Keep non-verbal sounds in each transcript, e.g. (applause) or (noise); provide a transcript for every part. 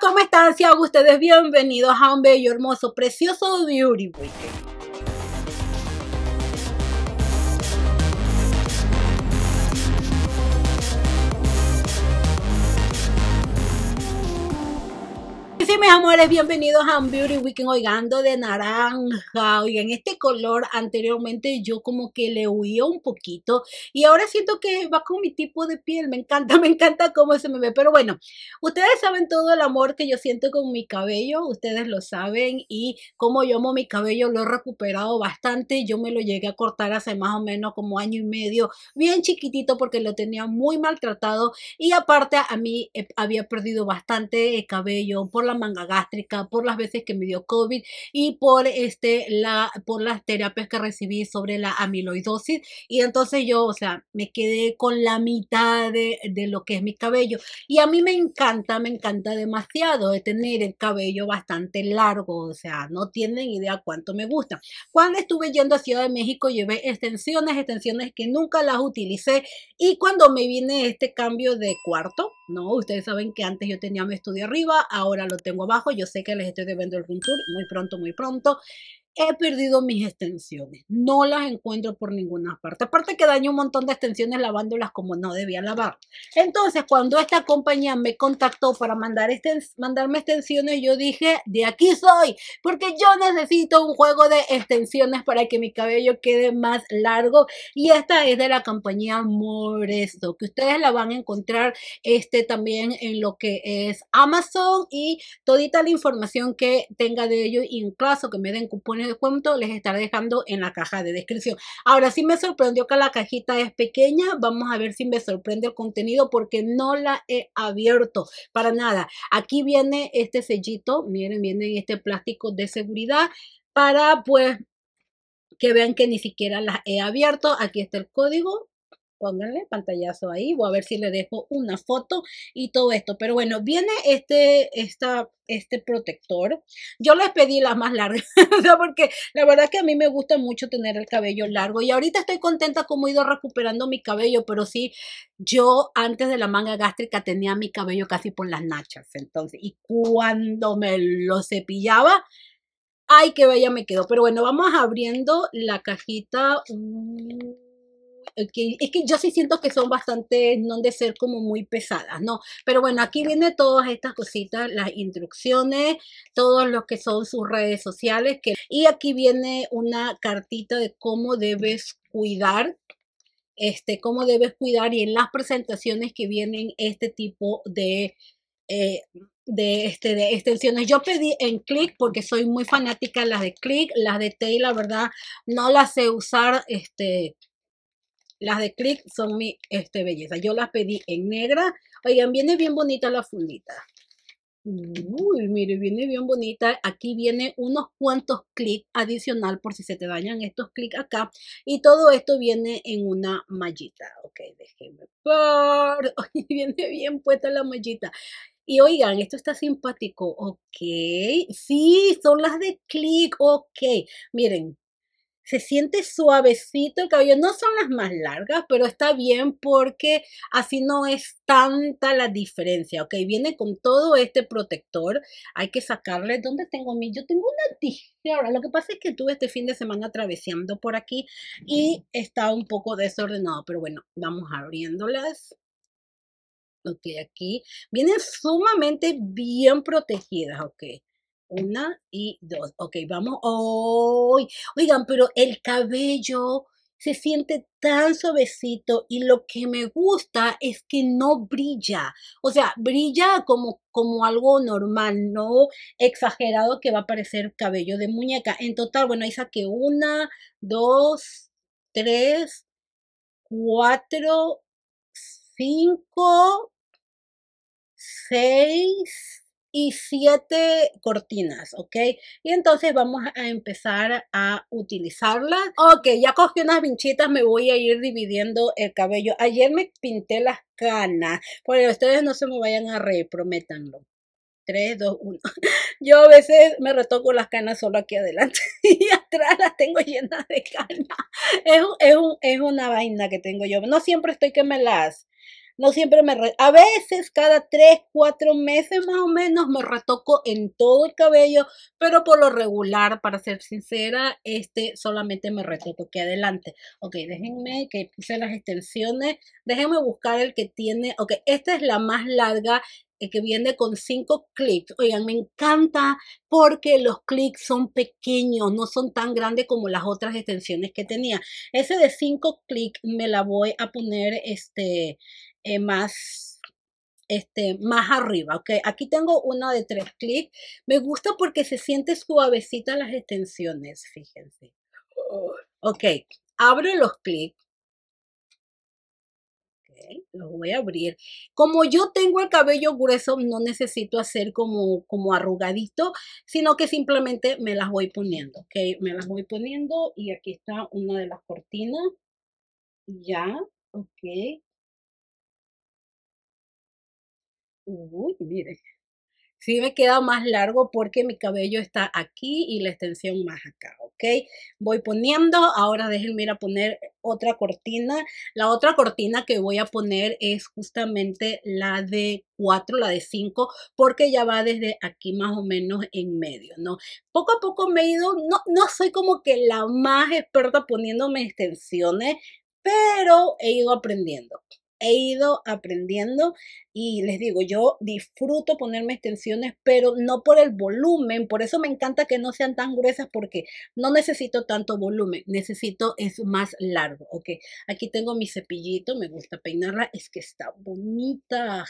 ¿cómo están? Si ustedes bienvenidos a un bello, hermoso, precioso Beauty Weekend. mis amores, bienvenidos a un Beauty Weekend. Oigando de naranja. Oigan, este color anteriormente yo como que le huía un poquito. Y ahora siento que va con mi tipo de piel. Me encanta, (laughs) me encanta cómo se me ve. Pero bueno, ustedes saben todo el amor que yo siento con mi cabello. Ustedes lo saben. Y como yo amo mi cabello, lo he recuperado bastante. Yo me lo llegué a cortar hace más o menos como año y medio. Bien chiquitito porque lo tenía muy maltratado. Y aparte a mí eh, había perdido bastante eh, cabello por la manga gástrica, por las veces que me dio COVID y por, este, la, por las terapias que recibí sobre la amiloidosis. Y entonces yo, o sea, me quedé con la mitad de, lo que es mi cabello. Y a mí me encanta, me encanta demasiado de tener el cabello bastante largo, o sea, no tienen idea cuánto me gusta. Cuando estuve yendo a Ciudad de México llevé extensiones, extensiones que nunca las utilicé y cuando me vine este cambio de cuarto, no, ustedes saben que antes yo tenía mi estudio arriba, ahora lo tengo abajo. Yo sé que les estoy debiendo el tour muy pronto, muy pronto he perdido mis extensiones. No las encuentro por ninguna parte. Aparte que daño un montón de extensiones lavándolas como no debía lavar. Entonces, cuando esta compañía me contactó para mandar mandarme extensiones, yo dije, de aquí soy, porque yo necesito un juego de extensiones para que mi cabello quede más largo. Y esta es de la compañía Moresto, que ustedes la van a encontrar este, también en lo que es Amazon y todita la información que tenga de ellos incluso que me den cupones de descuento les estaré dejando en la caja de descripción. Ahora sí me sorprendió que la cajita es pequeña. Vamos a ver si me sorprende el contenido porque no la he abierto para nada. Aquí viene este sellito. Miren, viene este plástico de seguridad para pues que vean que ni siquiera las he abierto. Aquí está el código pónganle pantallazo ahí, voy a ver si le dejo una foto y todo esto. Pero bueno, viene este, este protector. Yo les pedí las más largas, (laughs) porque la verdad es que a mí me gusta mucho tener el cabello largo y ahorita estoy contenta como he ido recuperando mi cabello, pero sí, yo antes de la manga gástrica tenía mi cabello casi por las nachas, entonces, y cuando me lo cepillaba, ay, qué bella me quedó. Pero bueno, vamos abriendo la cajita. Mm que, es que yo sí siento que son bastante, no de ser como muy pesadas, ¿no? Pero bueno, aquí viene todas estas cositas, las instrucciones, todos los que son sus redes sociales, que, y aquí viene una cartita de cómo debes cuidar este, cómo debes cuidar y en las presentaciones que vienen este tipo de, eh, de, este, extensiones. Yo pedí en Click porque soy muy fanática de las de Click, las de Tay, la verdad no las sé usar este, las de Click son mi este, belleza. Yo las pedí en negra. Oigan, viene bien bonita la fundita. Uy, mire, viene bien bonita. Aquí viene unos cuantos clics adicional por si se te dañan estos clics acá. Y todo esto viene en una mallita. Ok, déjenme por. (laughs) viene bien puesta la mallita. Y oigan, esto está simpático. Ok, sí, son las de clic. Ok, miren, se siente suavecito el cabello. No son las más largas, pero está bien porque así no es tanta la diferencia, ¿ok? Viene con todo este protector. Hay que sacarle. ¿Dónde tengo mi? Yo tengo una tijera. Lo que pasa es que tuve este fin de semana traveseando por aquí y está un poco desordenado, pero bueno, vamos abriéndolas. Ok, aquí vienen sumamente bien protegidas, ok. Una y dos. Ok, vamos. hoy oigan, pero el cabello se siente tan suavecito y lo que me gusta es que no brilla. O sea, brilla como, como algo normal, no exagerado que va a parecer cabello de muñeca. En total, bueno, ahí saqué una, dos, tres, cuatro, cinco, seis, y siete cortinas, ¿ok? Y entonces vamos a empezar a utilizarlas. Ok, ya cogí unas vinchitas, me voy a ir dividiendo el cabello. Ayer me pinté las canas, pero ustedes no se me vayan a reprométanlo. 3, 2, 1. (laughs) Yo a veces me retoco las canas solo aquí adelante (laughs) y atrás las tengo llenas de canas. Es, es una vaina que tengo yo. No siempre estoy que me las no siempre me... Re a veces cada 3, 4 meses más o menos me retoco en todo el cabello, pero por lo regular, para ser sincera, este solamente me retoco aquí adelante. Ok, déjenme que puse las extensiones. Déjenme buscar el que tiene... Ok, esta es la más larga eh, que viene con cinco clics. Oigan, me encanta porque los clics son pequeños, no son tan grandes como las otras extensiones que tenía. Ese de cinco clics me la voy a poner este eh, más, este, más arriba. ¿ok? Aquí tengo una de tres clics. Me gusta porque se siente suavecita las extensiones, fíjense. Oh. Ok, abro los clics. los voy a abrir. Como yo tengo el cabello grueso, no necesito hacer como, como arrugadito, sino que simplemente me las voy poniendo, ok, me las voy poniendo y aquí está una de las cortinas, ya, ok, uy, miren, sí me queda más largo porque mi cabello está aquí y la extensión más acá, ¿ok? Voy poniendo, ahora déjenme ir a poner otra cortina. La otra cortina que voy a poner es justamente la de 4, la de 5, porque ya va desde aquí más o menos en medio, ¿no? Poco a poco me he ido, no, no soy como que la más experta poniéndome extensiones, pero he ido aprendiendo he ido aprendiendo y les digo, yo disfruto ponerme extensiones, pero no por el volumen, por eso me encanta que no sean tan gruesas porque no necesito tanto volumen, necesito es más largo, ok. Aquí tengo mi cepillito, me gusta peinarla, es que está bonita,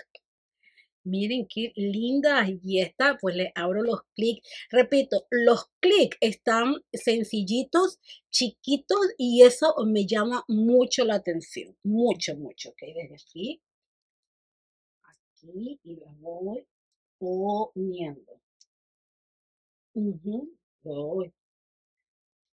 Miren qué linda Y esta, pues le abro los clics. Repito, los clics están sencillitos, chiquitos y eso me llama mucho la atención. Mucho, mucho. Ok, desde aquí. Aquí y lo voy poniendo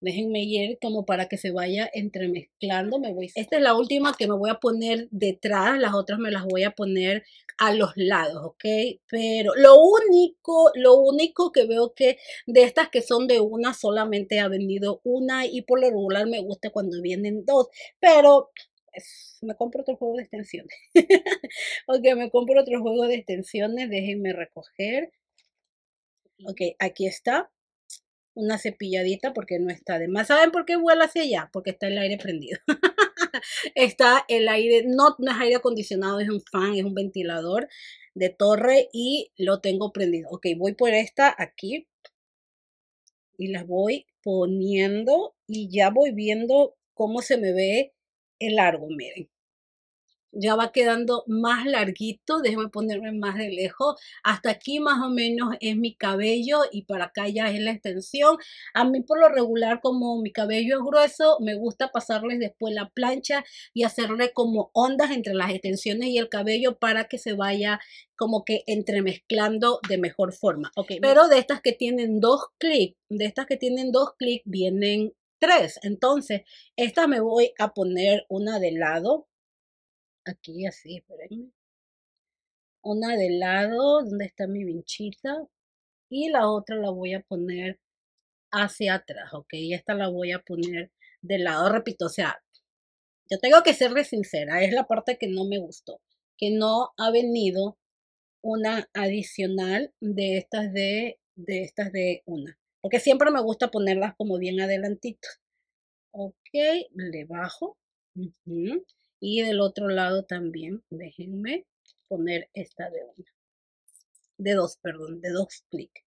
déjenme ir como para que se vaya entremezclando. Esta es la última que me voy a poner detrás, las otras me las voy a poner a los lados, ¿ok? Pero lo único, lo único que veo que de estas que son de una solamente ha vendido una y por lo regular me gusta cuando vienen dos, pero me compro otro juego de extensiones. (laughs) ok, me compro otro juego de extensiones, déjenme recoger. Ok, aquí está una cepilladita porque no está de más. ¿Saben por qué vuela hacia allá? Porque está el aire prendido. (laughs) está el aire, no, es aire acondicionado, es un fan, es un ventilador de torre y lo tengo prendido. Ok, voy por esta aquí y las voy poniendo y ya voy viendo cómo se me ve el largo, miren ya va quedando más larguito, déjeme ponerme más de lejos, hasta aquí más o menos es mi cabello y para acá ya es la extensión. A mí por lo regular como mi cabello es grueso, me gusta pasarles después la plancha y hacerle como ondas entre las extensiones y el cabello para que se vaya como que entremezclando de mejor forma. Pero de estas que tienen dos clics, de estas que tienen dos clics vienen tres. Entonces, esta me voy a poner una de lado aquí así, espérenme. Una de lado donde está mi vinchita y la otra la voy a poner hacia atrás, ¿ok? Y esta la voy a poner de lado, repito, o sea, yo tengo que serle sincera, es la parte que no me gustó, que no ha venido una adicional de estas de, de estas de una, porque siempre me gusta ponerlas como bien adelantito. Ok, le bajo y del otro lado también déjenme poner esta de una de dos perdón de dos clic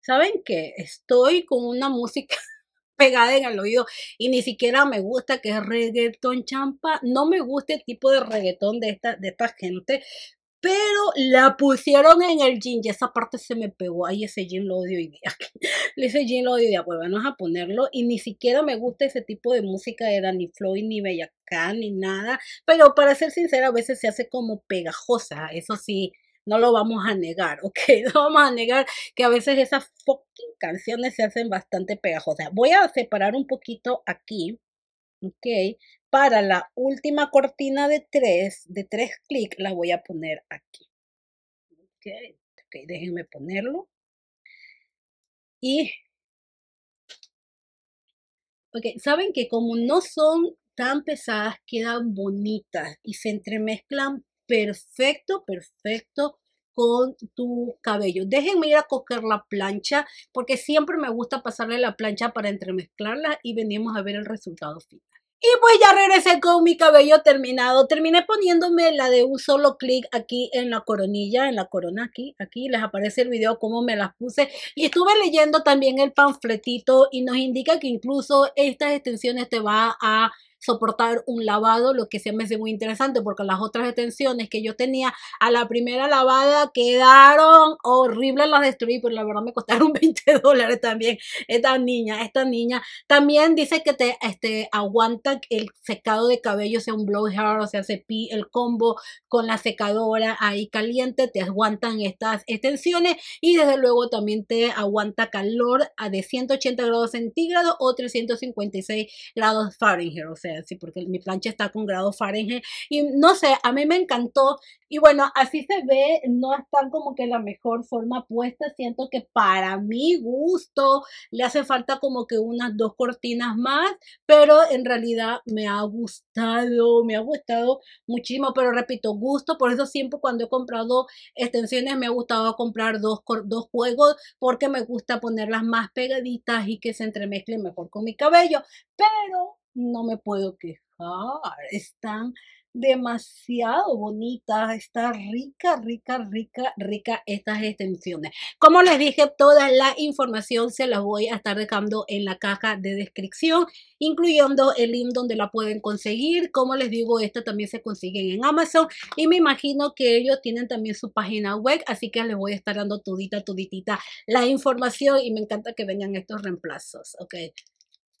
saben qué? estoy con una música (laughs) pegada en el oído y ni siquiera me gusta que es reggaetón champa, no me gusta el tipo de reggaetón de esta, de esta gente, pero la pusieron en el jean. Y esa parte se me pegó. Ay, ese jean lo odio y día. (laughs) ese jean lo odio y Pues vamos a ponerlo. Y ni siquiera me gusta ese tipo de música de Danny Floyd, ni Bellacán, ni nada. Pero para ser sincera, a veces se hace como pegajosa. Eso sí, no lo vamos a negar, (laughs) ¿ok? No vamos a negar que a veces esas fucking canciones se hacen bastante pegajosas. Voy a separar un poquito aquí ¿ok? Para la última cortina de tres, de tres clics, la voy a poner aquí. ok, déjenme ponerlo. Y, ok, saben que como no son tan pesadas, quedan bonitas y se entremezclan perfecto, perfecto con tu cabello. Déjenme ir a coger la plancha porque siempre me gusta pasarle la plancha para entremezclarla y venimos a ver el resultado final. Y pues ya regresé con mi cabello terminado. Terminé poniéndome la de un solo clic aquí en la coronilla, en la corona aquí. Aquí les aparece el video cómo me las puse. Y estuve leyendo también el panfletito y nos indica que incluso estas extensiones te va a soportar un lavado, lo que se me hace muy interesante porque las otras extensiones que yo tenía a la primera lavada quedaron horribles, las destruí, pero la verdad me costaron 20 (laughs) dólares también. Esta niña, esta niña también dice que te este, aguanta el secado de cabello, sea un blow hair, o sea, pi el combo con la secadora ahí caliente, te aguantan estas extensiones y desde luego también te aguanta calor a ah, de 180 grados centígrados o 356 grados Fahrenheit, o sea, sí porque mi plancha está con grado Fahrenheit y no sé, a mí me encantó y bueno, así se ve, no están como que la mejor forma puesta, siento que para mi gusto le hace falta como que unas dos cortinas más, pero en realidad me ha gustado, me ha gustado muchísimo, pero repito, gusto, por eso siempre cuando he comprado extensiones me ha gustado comprar dos, dos juegos porque me gusta ponerlas más pegaditas y que se entremezclen mejor con mi cabello, pero no me puedo quejar, están demasiado bonitas, está rica, rica, rica, rica estas extensiones. Como les dije, toda la información se las voy a estar dejando en la caja de descripción, incluyendo el link donde la pueden conseguir. Como les digo, esta también se consigue en Amazon y me imagino que ellos tienen también su página web, así que les voy a estar dando tudita, tuditita la información y me encanta que vengan estos reemplazos, ¿ok?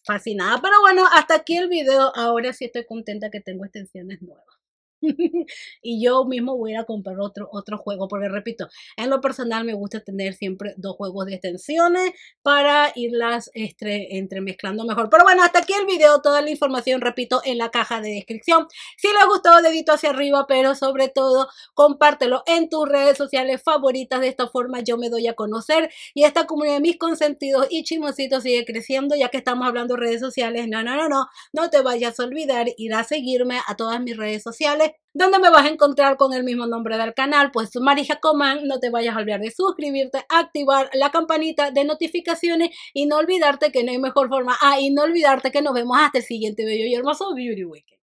fascinada. Pero bueno, hasta aquí el video. Ahora sí estoy contenta que tengo extensiones nuevas. (laughs) y yo mismo voy a comprar otro, otro juego, porque repito, en lo personal me gusta tener siempre dos juegos de extensiones para irlas este, entremezclando mejor. Pero bueno, hasta aquí el video, toda la información, repito, en la caja de descripción. Si les gustó, dedito hacia arriba, pero sobre todo, compártelo en tus redes sociales favoritas. De esta forma yo me doy a conocer y esta comunidad de mis consentidos y chismositos sigue creciendo, ya que estamos hablando de redes sociales. No, no, no, no, no te vayas a olvidar, ir a seguirme a todas mis redes sociales donde me vas a encontrar con el mismo nombre del canal. Pues Marija Coman, no te vayas a olvidar de suscribirte, activar la campanita de notificaciones y no olvidarte que no hay mejor forma. Ah, y no olvidarte que nos vemos hasta el siguiente video y hermoso Beauty Weekend.